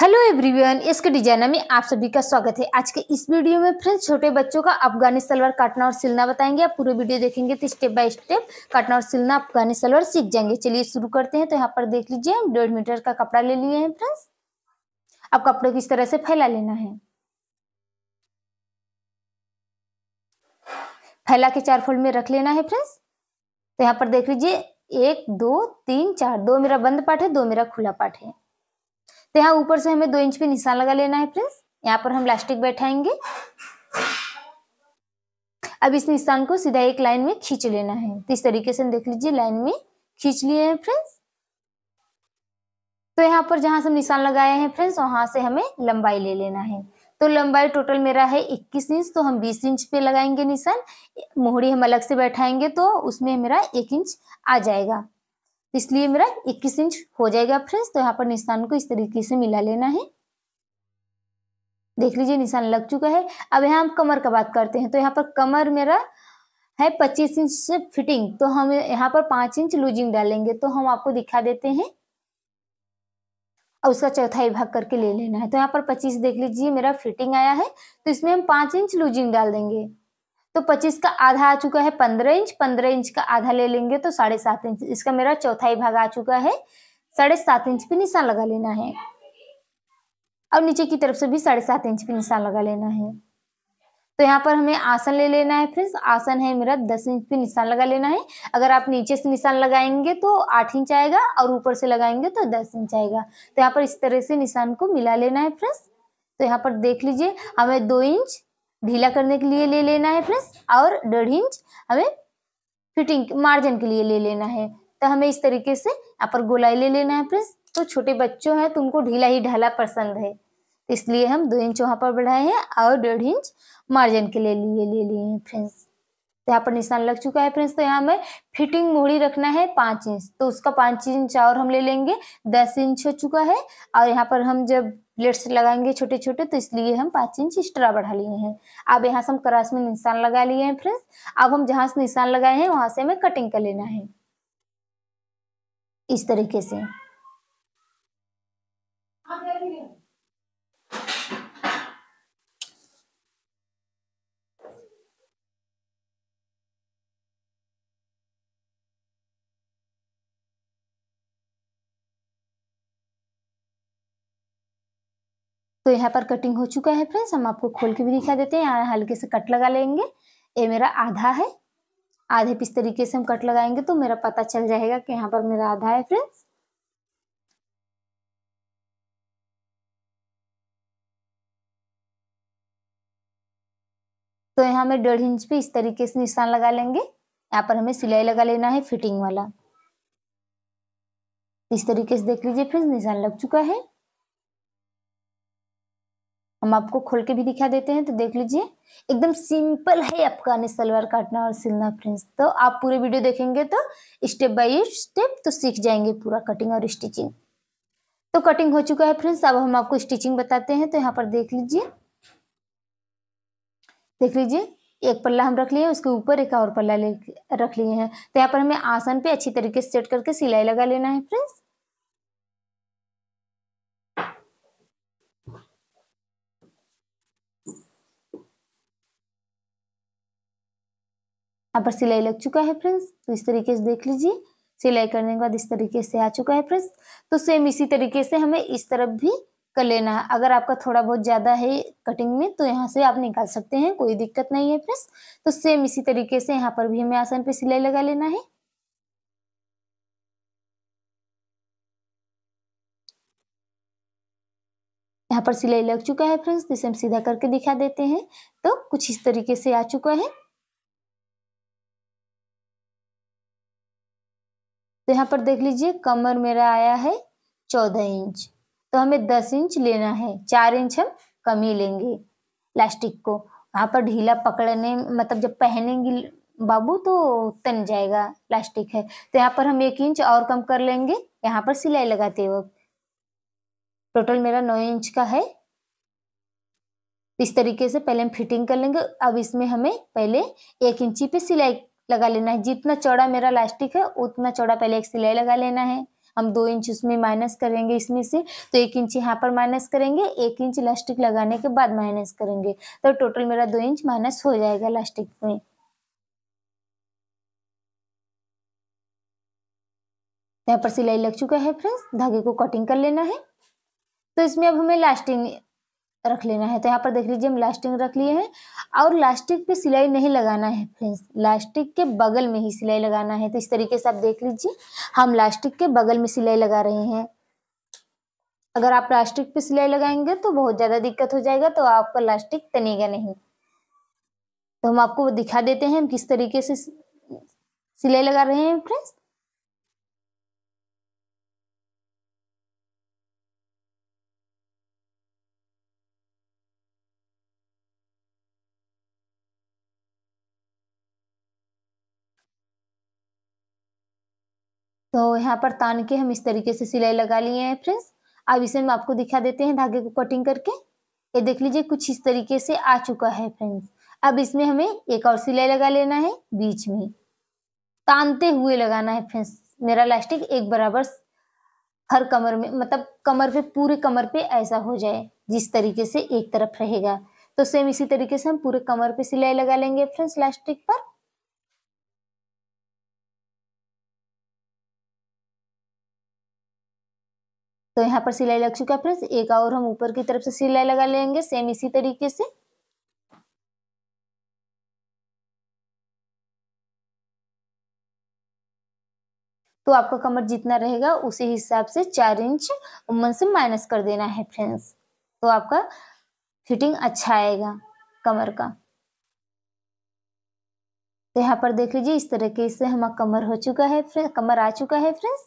hello everyone इसके designer में आप सभी का स्वागत है आज के इस वीडियो में फ्रेंड्स छोटे बच्चों का अफगानी सलवार काटना और सिलना बताएंगे आप पूरे वीडियो देखेंगे तो स्टेप बाय स्टेप काटना और सिलना अफगानी सलवार सीख जाएंगे चलिए शुरू करते हैं तो यहाँ पर देख लीजिए हम डेढ़ मीटर का कपड़ा ले लिए हैं फ्रेंड्स अब कपड़े को इस तरह से फैला लेना है फैला के चार फोल्ड में रख लेना है फ्रेंड्स तो यहाँ पर देख लीजिए एक दो तीन चार दो मेरा बंद पार्ट है दो मेरा खुला पार्ट है तो यहाँ ऊपर से हमें दो इंच पे निशान लगा लेना है फ्रेंड्स यहाँ पर हम लास्टिक बैठाएंगे अब इस निशान को सीधा एक लाइन में खींच लेना है तो इस तरीके से देख लीजिए लाइन में खींच लिए हैं फ्रेंड्स तो यहाँ पर जहां से हम निशान लगाए हैं फ्रेंड्स वहां से हमें लंबाई ले लेना है तो लंबाई टोटल मेरा है 21 इंच तो हम 20 इंच पे लगाएंगे निशान मोहरी हम अलग से बैठाएंगे तो उसमें मेरा एक इंच आ जाएगा इसलिए मेरा 21 इंच हो जाएगा फ्रेंड्स तो यहाँ पर निशान को इस तरीके से मिला लेना है देख लीजिए निशान लग चुका है अब यहाँ हम कमर का बात करते हैं तो यहाँ पर कमर मेरा है 25 इंच से फिटिंग तो हम यहाँ पर पांच इंच लूजिंग डालेंगे तो हम आपको दिखा देते हैं और उसका चौथाई भाग करके ले लेना है तो यहाँ पर 25 देख लीजिए मेरा फिटिंग आया है तो इसमें हम पांच इंच लूजिंग डाल देंगे तो पच्चीस का आधा आ चुका है पंद्रह इंच पंद्रह इंच का आधा ले लेंगे तो साढ़े सात इंच इसका मेरा चौथाई भाग आ चुका है साढ़े सात इंच पे निशान लगा लेना है और नीचे की तरफ से भी साढ़े सात इंच पे निशान लगा लेना है तो यहाँ पर हमें आसन ले लेना है फ्रेंड्स आसन है मेरा दस इंच पे निशान लगा लेना है अगर आप नीचे से निशान लगाएंगे तो आठ इंच आएगा और ऊपर से लगाएंगे तो दस इंच आएगा तो यहाँ पर इस तरह से निशान को मिला लेना है फ्रेंड्स तो यहाँ पर देख लीजिए हमें दो इंच ढीला करने के लिए ले लेना है फ्रेंड्स और डेढ़ इंच हमें फिटिंग मार्जिन के लिए ले लेना है तो हमें इस तरीके से अपर गोलाई ले लेना है फ्रेंड्स तो छोटे बच्चों हैं तुमको ढीला ही ढाला पसंद है तो इसलिए हम दो इंच वहाँ पर बढ़ाए हैं और डेढ़ इंच मार्जिन के लिए लिए ले लिए हैं फ्रेंड्स तो यहाँ पर निशान लग चुका है फ्रेंड्स तो यहाँ हमें फिटिंग मोड़ी रखना है पाँच इंच तो उसका पाँच इंच और हम ले लेंगे दस इंच हो चुका है और यहाँ पर हम जब प्लेट्स लगाएंगे छोटे छोटे तो इसलिए हम पाँच इंच एक्स्ट्रा बढ़ा लिए हैं अब यहाँ से हम क्रॉस में निशान लगा लिए हैं फ्रेंड्स अब हम जहाँ से निशान लगाए हैं वहाँ से हमें कटिंग कर लेना है इस तरीके से तो यहाँ पर कटिंग हो चुका है फ्रेंड्स हम आपको खोल के भी दिखा देते हैं यहाँ हल्के से कट लगा लेंगे ये मेरा आधा है आधे पीस तरीके से हम कट लगाएंगे तो मेरा पता चल जाएगा कि यहाँ पर मेरा आधा है फ्रेंड्स तो यहाँ हमें डेढ़ इंच पे इस तरीके से निशान लगा लेंगे यहाँ पर हमें सिलाई लगा लेना है फिटिंग वाला इस तरीके से देख लीजिए फ्रेंड्स निशान लग चुका है हम आपको खोल के भी दिखा देते हैं तो देख लीजिए एकदम सिंपल है अफगानी सलवार काटना और सिलना फ्रेंड्स तो आप पूरे वीडियो देखेंगे तो स्टेप बाय स्टेप तो सीख जाएंगे पूरा कटिंग और स्टिचिंग तो कटिंग हो चुका है फ्रेंड्स अब हम आपको स्टिचिंग बताते हैं तो यहाँ पर देख लीजिए देख लीजिए एक पल्ला हम रख लिए हैं उसके ऊपर एक और पल्ला रख लिए हैं तो यहाँ पर हमें आसन पे अच्छी तरीके से सेट करके सिलाई लगा लेना है फ्रेंड्स यहाँ पर सिलाई लग चुका है फ्रेंड्स तो इस तरीके से देख लीजिए सिलाई करने के बाद इस तरीके से आ चुका है फ्रेंड्स तो सेम इसी तरीके से हमें इस तरफ भी कर लेना है अगर आपका थोड़ा बहुत ज़्यादा है कटिंग में तो यहाँ से आप निकाल सकते हैं कोई दिक्कत नहीं है फ्रेंड्स तो सेम इसी तरीके से यहाँ पर भी हमें आसान पे सिलाई लगा लेना है यहाँ पर सिलाई लग चुका है फ्रेंड्स जिसे तो हम सीधा करके दिखा देते हैं तो कुछ इस तरीके से आ चुका है तो यहाँ पर देख लीजिए कमर मेरा आया है चौदह इंच तो हमें दस इंच लेना है चार इंच हम कमी लेंगे प्लास्टिक को वहाँ पर ढीला पकड़ने मतलब जब पहनेंगे बाबू तो तन जाएगा प्लास्टिक है तो यहाँ पर हम एक इंच और कम कर लेंगे यहाँ पर सिलाई लगाते वक्त टोटल मेरा नौ इंच का है इस तरीके से पहले हम फिटिंग कर लेंगे अब इसमें हमें पहले एक इंची पे सिलाई लगा लेना है जितना चौड़ा मेरा लास्टिक है उतना चौड़ा पहले एक सिलाई लगा लेना है हम दो इंच उसमें माइनस करेंगे इसमें से तो एक इंच यहाँ पर माइनस करेंगे एक इंच लास्टिक लगाने के बाद माइनस करेंगे तो टोटल मेरा दो इंच माइनस हो जाएगा लास्टिक में यहाँ पर सिलाई लग चुका है फ्रेंड्स धागे को कटिंग कर लेना है तो इसमें अब हमें लास्टिंग रख लेना है तो यहाँ पर देख लीजिए हम लास्टिंग रख लिए हैं और लास्टिक पे सिलाई नहीं लगाना है फ्रेंड्स लास्टिक के बगल में ही सिलाई लगाना है तो इस तरीके से आप देख लीजिए हम लास्टिक के बगल में सिलाई लगा रहे हैं अगर आप प्लास्टिक पे सिलाई लगाएंगे तो बहुत ज़्यादा दिक्कत हो जाएगा तो आपका लास्टिक तनेगा नहीं तो हम आपको दिखा देते हैं हम किस तरीके से सिलाई लगा रहे हैं फ्रेंड्स तो यहाँ पर तान के हम इस तरीके से सिलाई लगा लिए हैं फ्रेंड्स अब इसे हम आपको दिखा देते हैं धागे को कटिंग करके ये देख लीजिए कुछ इस तरीके से आ चुका है फ्रेंड्स अब इसमें हमें एक और सिलाई लगा लेना है बीच में तानते हुए लगाना है फ्रेंड्स मेरा लास्टिक एक बराबर हर कमर में मतलब कमर पे पूरे कमर पे ऐसा हो जाए जिस तरीके से एक तरफ रहेगा तो सेम इसी तरीके से हम पूरे कमर पे सिलाई लगा लेंगे फ्रेंड्स लास्टिक पर तो यहाँ पर सिलाई लग चुका है फ्रेंड्स एक और हम ऊपर की तरफ से सिलाई लगा लेंगे सेम इसी तरीके से तो आपका कमर जितना रहेगा उसी हिसाब से चार इंच उमन से माइनस कर देना है फ्रेंड्स तो आपका फिटिंग अच्छा आएगा कमर का तो यहाँ पर देख लीजिए इस तरीके से हमारा कमर हो चुका है कमर आ चुका है फ्रेंड्स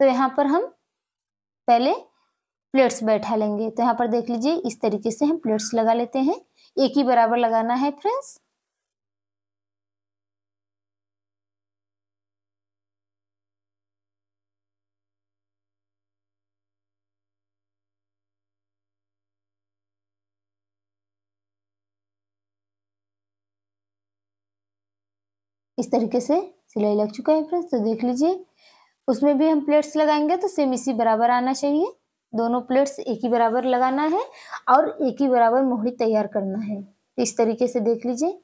तो यहाँ पर हम पहले प्लेट्स बैठा लेंगे तो यहाँ पर देख लीजिए इस तरीके से हम प्लेट्स लगा लेते हैं एक ही बराबर लगाना है फ्रेंड्स इस तरीके से सिलाई लग चुका है फ्रेंड्स तो देख लीजिए उसमें भी हम प्लेट्स लगाएंगे तो सेम इसी बराबर आना चाहिए दोनों प्लेट्स एक ही बराबर लगाना है और एक ही बराबर मोहड़ी तैयार करना है तो इस तरीके से देख लीजिए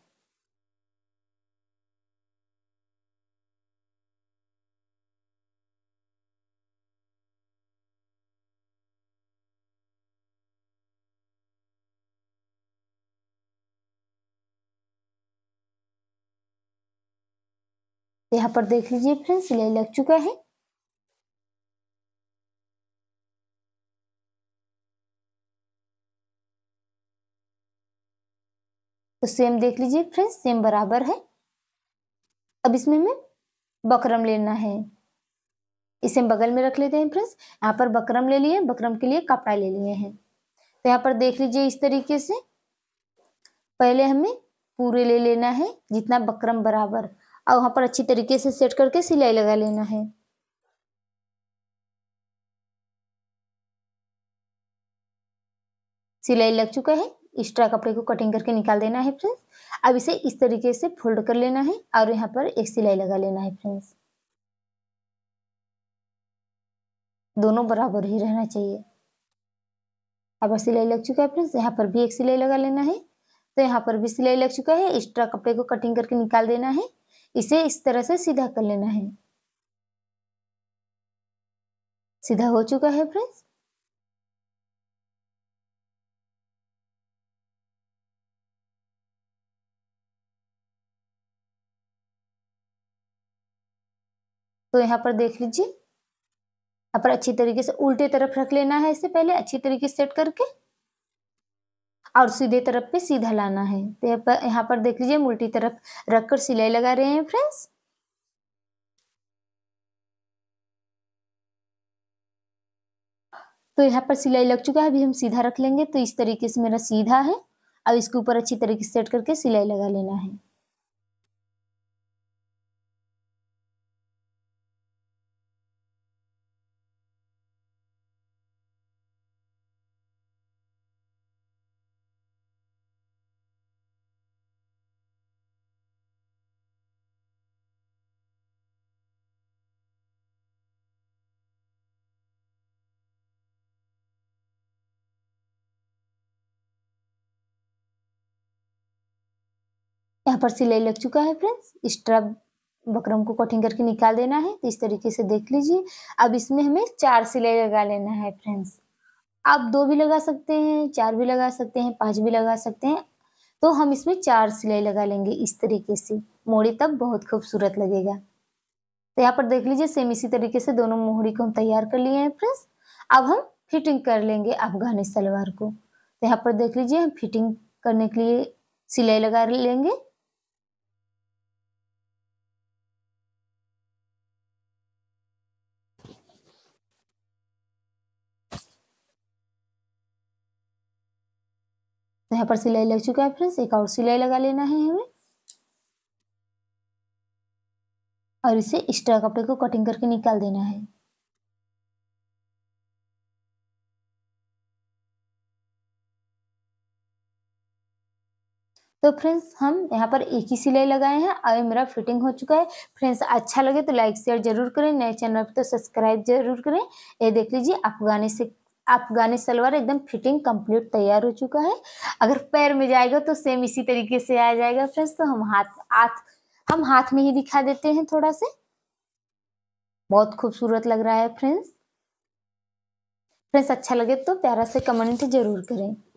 यहाँ पर देख लीजिए फ्रेंड्स सिलाई लग चुका है तो सेम देख लीजिए फ्रेंड्स सेम बराबर है अब इसमें हमें बकरम लेना है इसे हम बगल में रख लेते हैं फ्रेंड्स यहाँ पर बकरम ले लिए बकरम के लिए कपड़ा ले लिए हैं तो यहाँ पर देख लीजिए इस तरीके से पहले हमें पूरे ले लेना है जितना बकरम बराबर और वहां पर अच्छी तरीके से सेट करके सिलाई लगा लेना है सिलाई लग चुका है एक्स्ट्रा कपड़े को कटिंग करके निकाल देना है फ्रेंड्स अब इसे इस तरीके से फोल्ड कर लेना है और यहाँ पर एक सिलाई लगा लेना है फ्रेंड्स दोनों बराबर ही रहना चाहिए अब सिलाई लग चुका है फ्रेंड्स यहाँ पर भी एक सिलाई लगा लेना है तो यहाँ पर भी सिलाई लग चुका है एक्स्ट्रा कपड़े को कटिंग करके निकाल देना है इसे इस तरह से सीधा कर लेना है सीधा हो चुका है फ्रेंड्स तो यहाँ पर देख लीजिए यहाँ पर अच्छी तरीके से उल्टे तरफ रख लेना है इसे पहले अच्छी तरीके से सेट करके और सीधे तरफ पे सीधा लाना है तो यहाँ पर यहाँ पर देख लीजिए उल्टी तरफ रखकर सिलाई लगा रहे हैं फ्रेंड्स तो यहाँ पर सिलाई लग चुका है अभी हम सीधा रख लेंगे तो इस तरीके से मेरा सीधा है अब इसके ऊपर अच्छी तरीके से सेट करके सिलाई लगा लेना है यहाँ पर सिलाई लग चुका है फ्रेंड्स एक्स्ट्रा बकरम को कटिंग करके निकाल देना है तो इस तरीके से देख लीजिए अब इसमें हमें चार सिलाई लगा लेना है फ्रेंड्स आप दो भी लगा सकते हैं चार भी लगा सकते हैं पांच भी लगा सकते हैं तो हम इसमें चार सिलाई लगा लेंगे इस तरीके से मोड़ी तब बहुत खूबसूरत लगेगा तो यहाँ पर देख लीजिए सेम इसी तरीके से दोनों मोहरी को हम तैयार कर लिए हैं फ्रेंड्स अब हम फिटिंग कर लेंगे अफगानी सलवार को तो यहाँ पर देख लीजिए हम फिटिंग करने के लिए सिलाई लगा लेंगे यहाँ पर सिलाई लग चुका है फ्रेंड्स एक और सिलाई लगा लेना है हमें और इसे एक्स्ट्रा कपड़े को कटिंग करके निकाल देना है तो फ्रेंड्स हम यहाँ पर एक ही सिलाई लगाए हैं और मेरा फिटिंग हो चुका है फ्रेंड्स अच्छा लगे तो लाइक शेयर जरूर करें नए चैनल पर तो सब्सक्राइब जरूर करें ये देख लीजिए अफगानी से अफगानी सलवार एकदम फिटिंग कंप्लीट तैयार हो चुका है अगर पैर में जाएगा तो सेम इसी तरीके से आ जाएगा फ्रेंड्स तो हम हाथ हाथ हम हाथ में ही दिखा देते हैं थोड़ा से बहुत खूबसूरत लग रहा है फ्रेंड्स फ्रेंड्स अच्छा लगे तो प्यारा से कमेंट जरूर करें